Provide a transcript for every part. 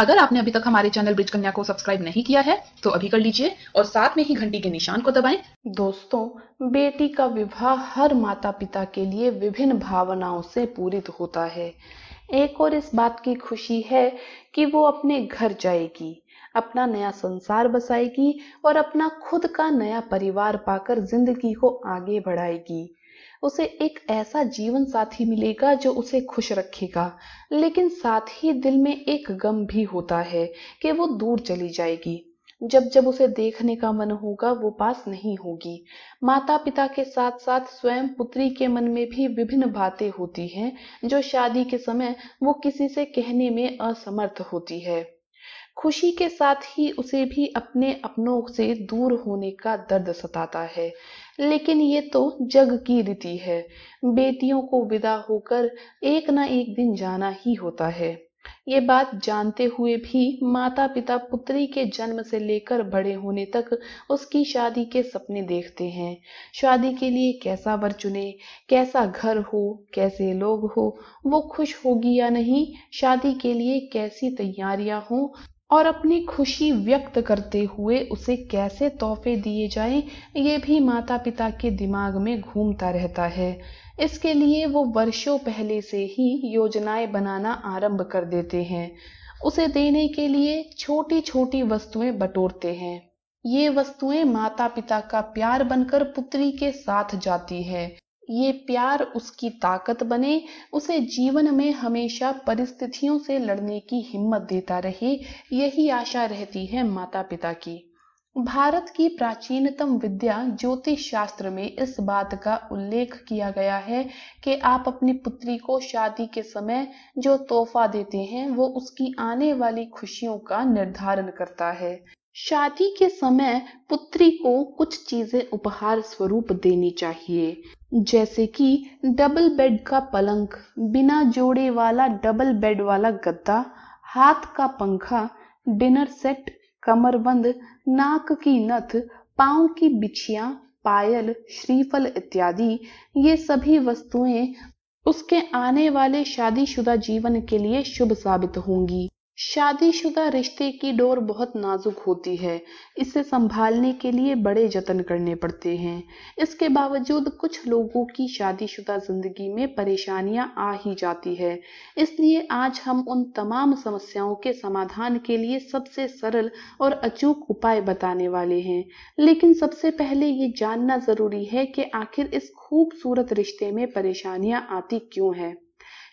अगर आपने अभी तक हमारे चैनल ब्रिज कन्या को सब्सक्राइब नहीं किया है तो अभी कर लीजिए और साथ में ही घंटी के निशान को दबाएं दोस्तों बेटी का विवाह हर माता पिता के लिए विभिन्न भावनाओं से पूरित होता है एक और इस बात की खुशी है कि वो अपने घर जाएगी अपना नया संसार बसाएगी और अपना खुद का नया परिवार पाकर जिंदगी को आगे बढ़ाएगी उसे एक ऐसा जीवन साथी मिलेगा जो उसे खुश रखेगा लेकिन साथ ही दिल में एक गम भी होता है कि वो दूर चली जाएगी जब जब उसे देखने का मन होगा वो पास नहीं होगी माता पिता के साथ साथ स्वयं पुत्री के मन में भी विभिन्न बातें होती हैं जो शादी के समय वो किसी से कहने में असमर्थ होती है खुशी के साथ ही उसे भी अपने अपनों से दूर होने का दर्द सताता है लेकिन ये तो जग की रीति है बेटियों को विदा होकर एक ना एक दिन जाना ही होता है ये बात जानते हुए भी माता पिता पुत्री के जन्म से लेकर बड़े होने तक उसकी शादी के सपने देखते हैं शादी के लिए कैसा वर चुने कैसा घर हो कैसे लोग हो वो खुश होगी या नहीं शादी के लिए कैसी तैयारियां हो और अपनी खुशी व्यक्त करते हुए उसे कैसे तोहफे दिए जाएं ये भी माता पिता के दिमाग में घूमता रहता है इसके लिए वो वर्षों पहले से ही योजनाएं बनाना आरंभ कर देते हैं उसे देने के लिए छोटी छोटी वस्तुएं बटोरते हैं ये वस्तुएं माता पिता का प्यार बनकर पुत्री के साथ जाती है ये प्यार उसकी ताकत बने उसे जीवन में हमेशा परिस्थितियों से लड़ने की हिम्मत देता रहे यही आशा रहती है माता पिता की भारत की प्राचीनतम विद्या ज्योतिष शास्त्र में इस बात का उल्लेख किया गया है कि आप अपनी पुत्री को शादी के समय जो तोहफा देते हैं वो उसकी आने वाली खुशियों का निर्धारण करता है शादी के समय पुत्री को कुछ चीजें उपहार स्वरूप देनी चाहिए जैसे कि डबल बेड का पलंग बिना जोड़े वाला डबल बेड वाला गद्दा हाथ का पंखा डिनर सेट कमरबंद नाक की नथ पाँव की बिछिया पायल श्रीफल इत्यादि ये सभी वस्तुएं उसके आने वाले शादीशुदा जीवन के लिए शुभ साबित होंगी शादीशुदा रिश्ते की डोर बहुत नाजुक होती है इसे संभालने के लिए बड़े जतन करने पड़ते हैं इसके बावजूद कुछ लोगों की शादीशुदा ज़िंदगी में परेशानियां आ ही जाती है इसलिए आज हम उन तमाम समस्याओं के समाधान के लिए सबसे सरल और अचूक उपाय बताने वाले हैं लेकिन सबसे पहले ये जानना ज़रूरी है कि आखिर इस खूबसूरत रिश्ते में परेशानियां आती क्यों हैं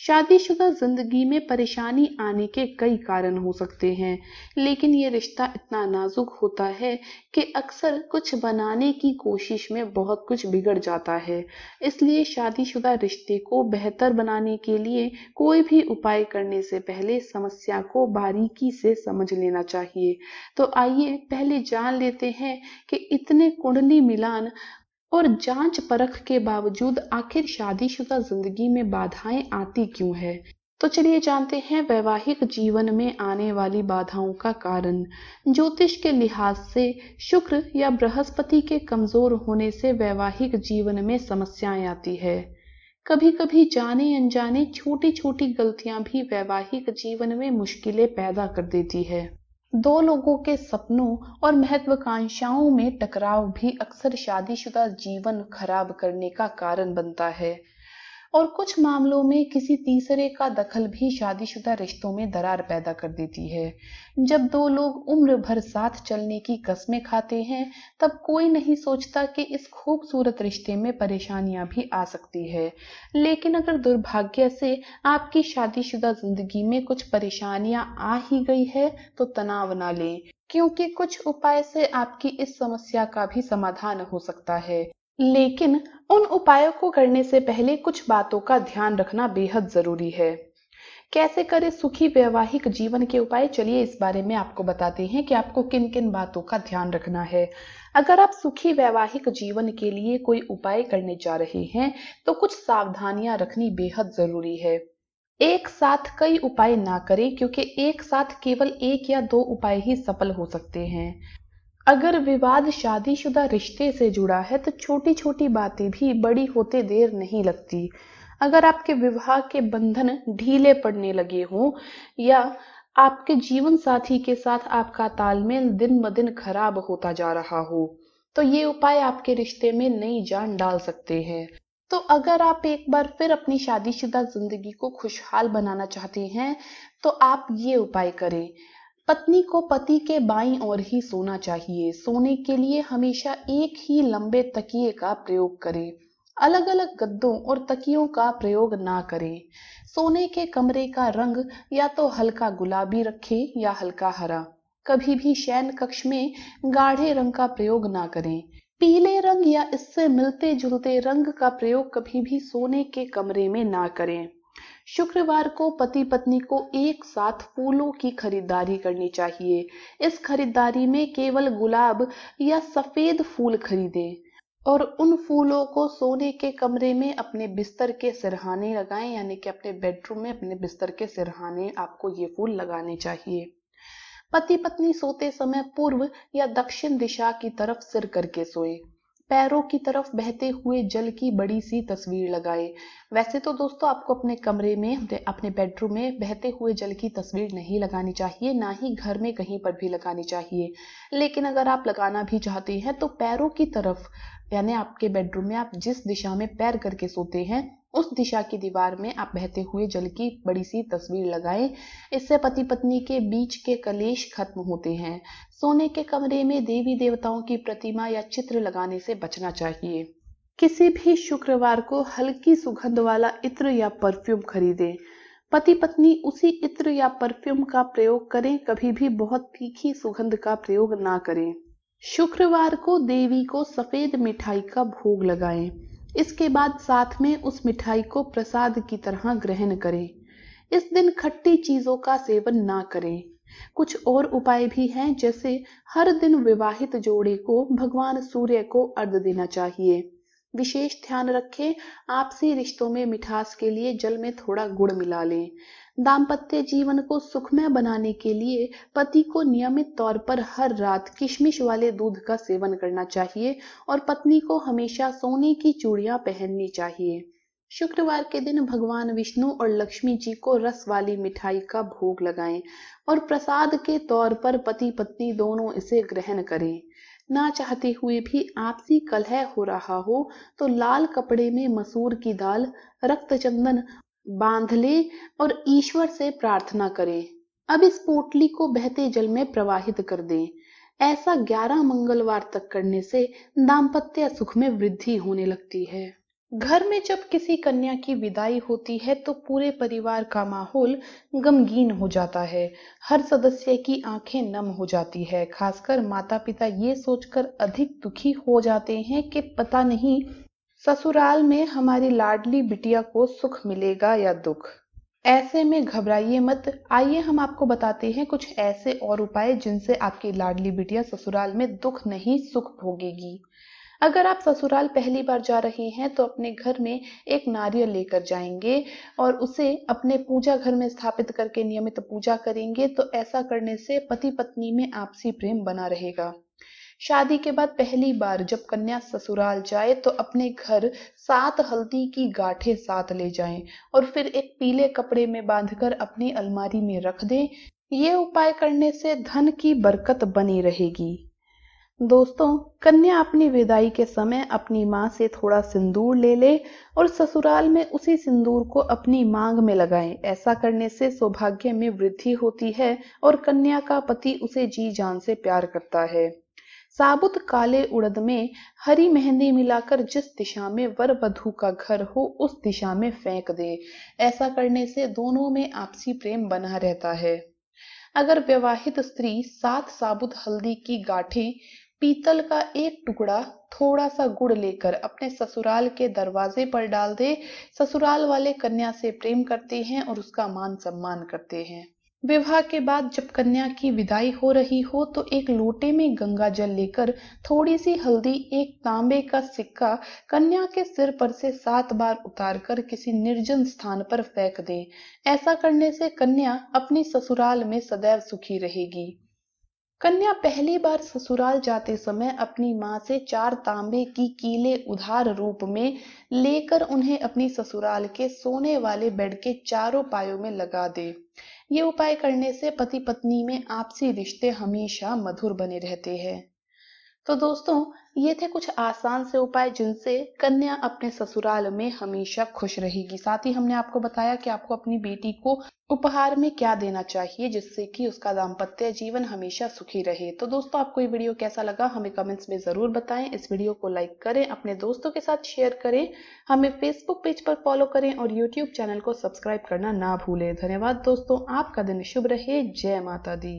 शादीशुदा ज़िंदगी में परेशानी आने के कई कारण हो सकते हैं लेकिन ये रिश्ता इतना नाजुक होता है कि अक्सर कुछ बनाने की कोशिश में बहुत कुछ बिगड़ जाता है इसलिए शादीशुदा रिश्ते को बेहतर बनाने के लिए कोई भी उपाय करने से पहले समस्या को बारीकी से समझ लेना चाहिए तो आइए पहले जान लेते हैं कि इतने कुंडली मिलान और जांच परख के बावजूद आखिर शादीशुदा जिंदगी में बाधाएं आती क्यों है तो चलिए जानते हैं वैवाहिक जीवन में आने वाली बाधाओं का कारण ज्योतिष के लिहाज से शुक्र या बृहस्पति के कमजोर होने से वैवाहिक जीवन में समस्याएं आती है कभी कभी जाने अनजाने छोटी छोटी गलतियां भी वैवाहिक जीवन में मुश्किलें पैदा कर देती है दो लोगों के सपनों और महत्वाकांक्षाओं में टकराव भी अक्सर शादीशुदा जीवन खराब करने का कारण बनता है और कुछ मामलों में किसी तीसरे का दखल भी शादीशुदा रिश्तों में दरार पैदा कर देती है जब दो लोग उम्र भर साथ चलने की कस्में खाते हैं तब कोई नहीं सोचता कि इस खूबसूरत रिश्ते में परेशानियां भी आ सकती है लेकिन अगर दुर्भाग्य से आपकी शादीशुदा जिंदगी में कुछ परेशानियां आ ही गई है तो तनाव ना लें क्योंकि कुछ उपाय से आपकी इस समस्या का भी समाधान हो सकता है लेकिन उन उपायों को करने से पहले कुछ बातों का ध्यान रखना बेहद जरूरी है कैसे करें सुखी वैवाहिक जीवन के उपाय चलिए इस बारे में आपको बताते हैं कि आपको किन किन बातों का ध्यान रखना है अगर आप सुखी वैवाहिक जीवन के लिए कोई उपाय करने जा रहे हैं तो कुछ सावधानियां रखनी बेहद जरूरी है एक साथ कई उपाय ना करें क्योंकि एक साथ केवल एक या दो उपाय ही सफल हो सकते हैं अगर विवाद शादीशुदा रिश्ते से जुड़ा है तो छोटी छोटी बातें भी बड़ी होते देर नहीं लगती अगर आपके विवाह के बंधन ढीले पड़ने लगे हों या आपके जीवन साथी के साथ आपका तालमेल दिन ब दिन खराब होता जा रहा हो तो ये उपाय आपके रिश्ते में नई जान डाल सकते हैं तो अगर आप एक बार फिर अपनी शादीशुदा जिंदगी को खुशहाल बनाना चाहते हैं तो आप ये उपाय करें पत्नी को पति के बाईं ओर ही सोना चाहिए सोने के लिए हमेशा एक ही लंबे तकिए का प्रयोग करें अलग अलग गद्दों और तकियों का प्रयोग ना करें सोने के कमरे का रंग या तो हल्का गुलाबी रखें या हल्का हरा कभी भी शयन कक्ष में गाढ़े रंग का प्रयोग ना करें पीले रंग या इससे मिलते जुलते रंग का प्रयोग कभी भी सोने के कमरे में ना करें शुक्रवार को पति पत्नी को एक साथ फूलों की खरीदारी करनी चाहिए इस खरीदारी में केवल गुलाब या सफेद फूल खरीदें और उन फूलों को सोने के कमरे में अपने बिस्तर के सिरहाने लगाएं यानी कि अपने बेडरूम में अपने बिस्तर के सिरहाने आपको ये फूल लगाने चाहिए पति पत्नी सोते समय पूर्व या दक्षिण दिशा की तरफ सिर करके सोएं। पैरों की तरफ बहते हुए जल की बड़ी सी तस्वीर लगाए वैसे तो दोस्तों आपको अपने कमरे में अपने बेडरूम में बहते हुए जल की तस्वीर नहीं लगानी चाहिए ना ही घर में कहीं पर भी लगानी चाहिए लेकिन अगर आप लगाना भी चाहते हैं तो पैरों की तरफ यानी आपके बेडरूम में आप जिस दिशा में पैर करके सोते हैं उस दिशा की दीवार में आप बहते हुए जल की बड़ी सी तस्वीर लगाएं इससे पति पत्नी के बीच के कलेश खत्म होते हैं सोने के कमरे में देवी देवताओं की प्रतिमा या चित्र लगाने से बचना चाहिए किसी भी शुक्रवार को हल्की सुगंध वाला इत्र या परफ्यूम खरीदें पति पत्नी उसी इत्र या परफ्यूम का प्रयोग करें कभी भी बहुत तीखी सुगंध का प्रयोग ना करें शुक्रवार को देवी को सफेद मिठाई का भोग लगाएं इसके बाद साथ में उस मिठाई को प्रसाद की तरह ग्रहण करें इस दिन खट्टी चीज़ों का सेवन ना करें कुछ और उपाय भी हैं जैसे हर दिन विवाहित जोड़े को भगवान सूर्य को अर्ध देना चाहिए विशेष ध्यान रखें आपसी रिश्तों में मिठास के लिए जल में थोड़ा गुड़ मिला लें दाम्पत्य जीवन को सुखमय बनाने के लिए पति को नियमित तौर पर हर रात किशमिश वाले दूध का सेवन करना चाहिए और पत्नी को हमेशा सोने की चूड़ियां पहननी चाहिए शुक्रवार के दिन भगवान विष्णु और लक्ष्मी जी को रस वाली मिठाई का भोग लगाएं और प्रसाद के तौर पर पति पत्नी दोनों इसे ग्रहण करें ना चाहते हुए भी आपसी कलह हो रहा हो तो लाल कपड़े में मसूर की दाल रक्त चंदन बांध ले और ईश्वर से प्रार्थना करें अब इस पोटली को बहते जल में प्रवाहित कर दें ऐसा ग्यारह मंगलवार तक करने से दाम्पत्य सुख में वृद्धि होने लगती है घर में जब किसी कन्या की विदाई होती है तो पूरे परिवार का माहौल गमगीन हो जाता है हर सदस्य की आंखें नम हो जाती है खासकर माता पिता ये सोचकर अधिक दुखी हो जाते हैं कि पता नहीं ससुराल में हमारी लाडली बिटिया को सुख मिलेगा या दुख ऐसे में घबराइए मत आइए हम आपको बताते हैं कुछ ऐसे और उपाय जिनसे आपकी लाडली बिटिया ससुराल में दुख नहीं सुख भोगेगी अगर आप ससुराल पहली बार जा रहे हैं तो अपने घर में एक नारियल लेकर जाएंगे और उसे अपने पूजा घर में स्थापित करके नियमित पूजा करेंगे तो ऐसा करने से पति पत्नी में आपसी प्रेम बना रहेगा शादी के बाद पहली बार जब कन्या ससुराल जाए तो अपने घर सात हल्दी की गाठे साथ ले जाए और फिर एक पीले कपड़े में बांधकर अपनी अलमारी में रख दे ये उपाय करने से धन की बरकत बनी रहेगी दोस्तों कन्या अपनी विदाई के समय अपनी माँ से थोड़ा सिंदूर ले ले और ससुराल में उसी सिंदूर को अपनी मांग में लगाए ऐसा करने से सौभाग्य में वृद्धि होती है और कन्या का पति उसे जी जान से प्यार करता है साबुत काले उड़द में हरी मेहंदी मिलाकर जिस दिशा में वर वधु का घर हो उस दिशा में फेंक दे ऐसा करने से दोनों में आपसी प्रेम बना रहता है अगर विवाहित स्त्री सात साबुत हल्दी की गाठी पीतल का एक टुकड़ा थोड़ा सा गुड़ लेकर अपने ससुराल के दरवाजे पर डाल दे ससुराल वाले कन्या से प्रेम करते हैं और उसका मान सम्मान करते हैं विवाह के बाद जब कन्या की विदाई हो रही हो तो एक लोटे में गंगा जल लेकर थोड़ी सी हल्दी एक तांबे का सिक्का कन्या के सिर पर से सात बार उतारकर किसी निर्जन स्थान पर फेंक दे ऐसा करने से कन्या अपनी ससुराल में सदैव सुखी रहेगी कन्या पहली बार ससुराल जाते समय अपनी माँ से चार तांबे की कीले उधार रूप में लेकर उन्हें अपनी ससुराल के सोने वाले बेड के चारों पायों में लगा दे ये उपाय करने से पति पत्नी में आपसी रिश्ते हमेशा मधुर बने रहते हैं तो दोस्तों ये थे कुछ आसान से उपाय जिनसे कन्या अपने ससुराल में हमेशा खुश रहेगी साथ ही हमने आपको बताया कि आपको अपनी बेटी को उपहार में क्या देना चाहिए जिससे कि उसका दाम्पत्य जीवन हमेशा सुखी रहे तो दोस्तों आपको ये वीडियो कैसा लगा हमें कमेंट्स में जरूर बताएं इस वीडियो को लाइक करें अपने दोस्तों के साथ शेयर करें हमें फेसबुक पेज पर फॉलो करें और यूट्यूब चैनल को सब्सक्राइब करना ना भूलें धन्यवाद दोस्तों आपका दिन शुभ रहे जय माता दी